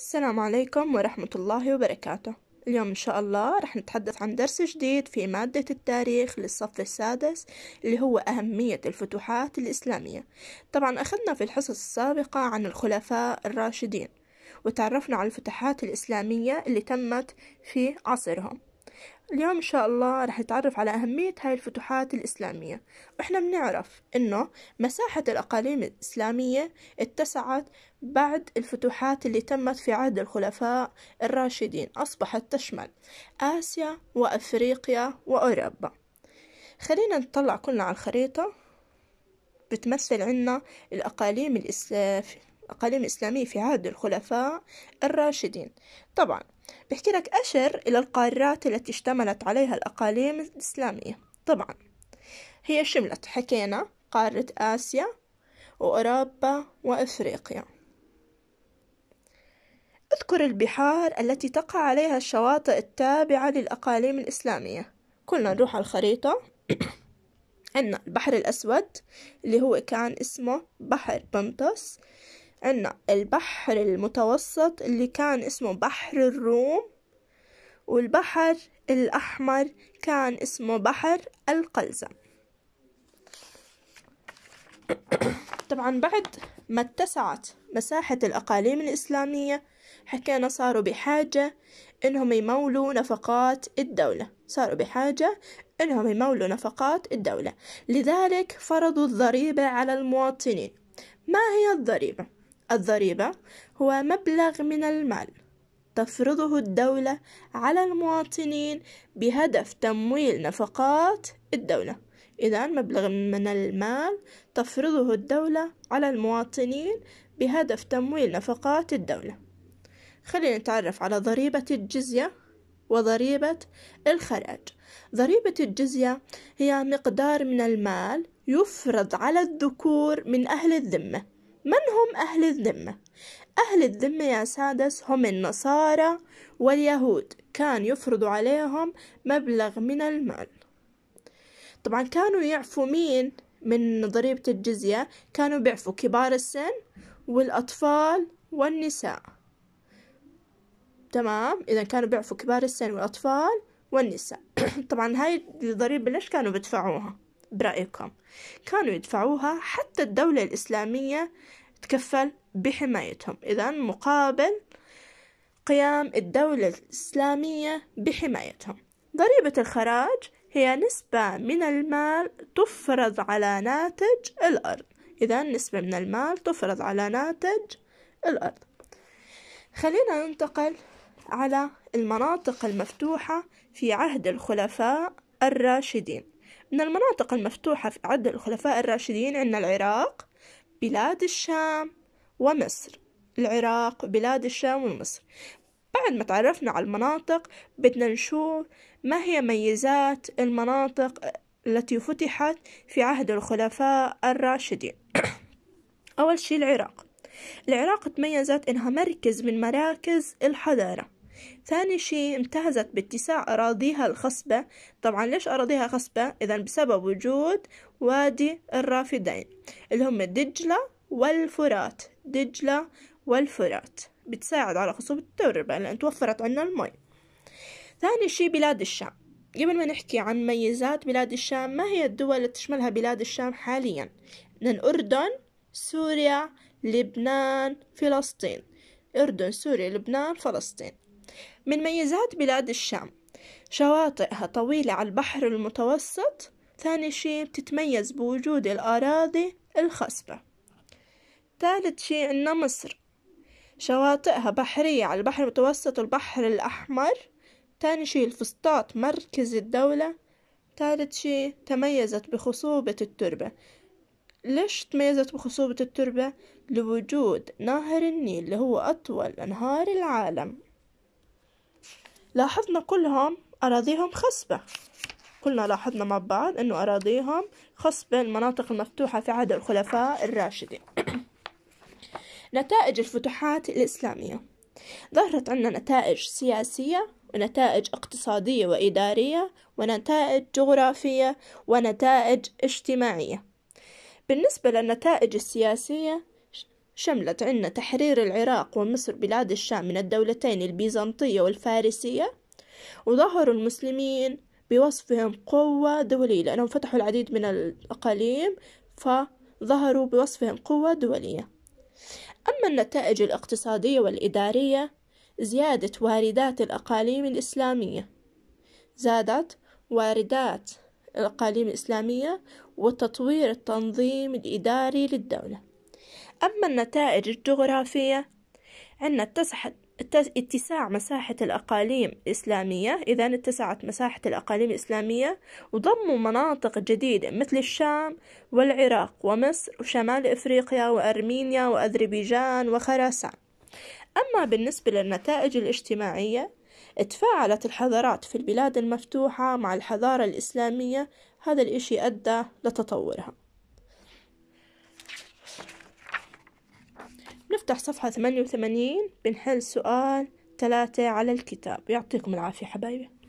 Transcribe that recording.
السلام عليكم ورحمة الله وبركاته اليوم إن شاء الله رح نتحدث عن درس جديد في مادة التاريخ للصف السادس اللي هو أهمية الفتوحات الإسلامية طبعا أخذنا في الحصص السابقة عن الخلفاء الراشدين وتعرفنا على الفتوحات الإسلامية اللي تمت في عصرهم اليوم إن شاء الله رح نتعرف على أهمية هاي الفتوحات الإسلامية وإحنا بنعرف إنه مساحة الأقاليم الإسلامية اتسعت بعد الفتوحات اللي تمت في عهد الخلفاء الراشدين أصبحت تشمل آسيا وأفريقيا وأوروبا خلينا نطلع كلنا على الخريطة بتمثل عنا الأقاليم الإسلامية الأقاليم الإسلامية في عهد الخلفاء الراشدين طبعا بيحكي لك أشر إلى القارات التي اشتملت عليها الأقاليم الإسلامية طبعا هي شملت حكينا قارة آسيا وأوروبا وإفريقيا اذكر البحار التي تقع عليها الشواطئ التابعة للأقاليم الإسلامية كلنا نروح على الخريطة عندنا البحر الأسود اللي هو كان اسمه بحر بنطس عنا البحر المتوسط اللي كان اسمه بحر الروم والبحر الأحمر كان اسمه بحر القلزم طبعا بعد ما اتسعت مساحة الأقاليم الإسلامية حكينا صاروا بحاجة إنهم يمولوا نفقات الدولة صاروا بحاجة إنهم يمولوا نفقات الدولة لذلك فرضوا الضريبة على المواطنين ما هي الضريبة؟ الضريبة هو مبلغ من المال تفرضه الدولة على المواطنين بهدف تمويل نفقات الدولة إذا مبلغ من المال تفرضه الدولة على المواطنين بهدف تمويل نفقات الدولة خلينا نتعرف على ضريبة الجزية وضريبة الخراج ضريبة الجزية هي مقدار من المال يفرض على الذكور من أهل الذمة من هم أهل الذمة؟ أهل الذمة يا سادس هم النصارى واليهود كان يفرض عليهم مبلغ من المال طبعا كانوا يعفوا مين من ضريبة الجزية كانوا بيعفوا كبار السن والأطفال والنساء تمام إذا كانوا بيعفوا كبار السن والأطفال والنساء طبعا هاي الضريبة ليش كانوا بدفعوها برأيكم كانوا يدفعوها حتى الدولة الإسلامية تكفل بحمايتهم إذا مقابل قيام الدولة الإسلامية بحمايتهم ضريبة الخراج هي نسبة من المال تفرض على ناتج الأرض إذا نسبة من المال تفرض على ناتج الأرض خلينا ننتقل على المناطق المفتوحة في عهد الخلفاء الراشدين من المناطق المفتوحة في عهد الخلفاء الراشدين عندنا العراق بلاد الشام ومصر العراق بلاد الشام ومصر بعد ما تعرفنا على المناطق بدنا نشوف ما هي ميزات المناطق التي فتحت في عهد الخلفاء الراشدين أول شيء العراق العراق تميزت إنها مركز من مراكز الحضارة ثاني شيء امتهزت باتساع أراضيها الخصبة طبعا ليش أراضيها خصبة إذا بسبب وجود وادي الرافدين اللي هم دجلة والفرات دجلة والفرات بتساعد على خصوبة التربة لأن توفرت عنا المي ثاني شيء بلاد الشام قبل ما نحكي عن ميزات بلاد الشام ما هي الدول اللي تشملها بلاد الشام حاليا الأردن سوريا لبنان فلسطين أردن سوريا لبنان فلسطين من ميزات بلاد الشام شواطئها طويلة على البحر المتوسط ثاني شي بتتميز بوجود الأراضي الخصبة ثالث شي أن مصر شواطئها بحرية على البحر المتوسط والبحر الأحمر تاني شي الفسطاط مركز الدولة ثالث شي تميزت بخصوبة التربة ليش تميزت بخصوبة التربة؟ لوجود نهر النيل اللي هو أطول أنهار العالم لاحظنا كلهم أراضيهم خصبة كلنا لاحظنا مع بعض أنه أراضيهم خصبة المناطق المفتوحة في عهد الخلفاء الراشدين نتائج الفتوحات الإسلامية ظهرت عندنا نتائج سياسية ونتائج اقتصادية وإدارية ونتائج جغرافية ونتائج اجتماعية بالنسبة للنتائج السياسية شملت عنا تحرير العراق ومصر بلاد الشام من الدولتين البيزنطية والفارسية وظهر المسلمين بوصفهم قوة دولية لأنهم فتحوا العديد من الأقاليم فظهروا بوصفهم قوة دولية أما النتائج الاقتصادية والإدارية زيادة واردات الأقاليم الإسلامية زادت واردات الأقاليم الإسلامية وتطوير التنظيم الإداري للدولة أما النتائج الجغرافية عندنا اتسحت اتساع مساحة الأقاليم الإسلامية إذا اتسعت مساحة الأقاليم الإسلامية وضموا مناطق جديدة مثل الشام والعراق ومصر وشمال إفريقيا وأرمينيا وأذربيجان وخراسان أما بالنسبة للنتائج الاجتماعية تفاعلت الحضارات في البلاد المفتوحة مع الحضارة الإسلامية هذا الإشي أدى لتطورها نفتح صفحة ثمانية وثمانين بنحل سؤال ثلاثة على الكتاب يعطيكم العافية حبايبي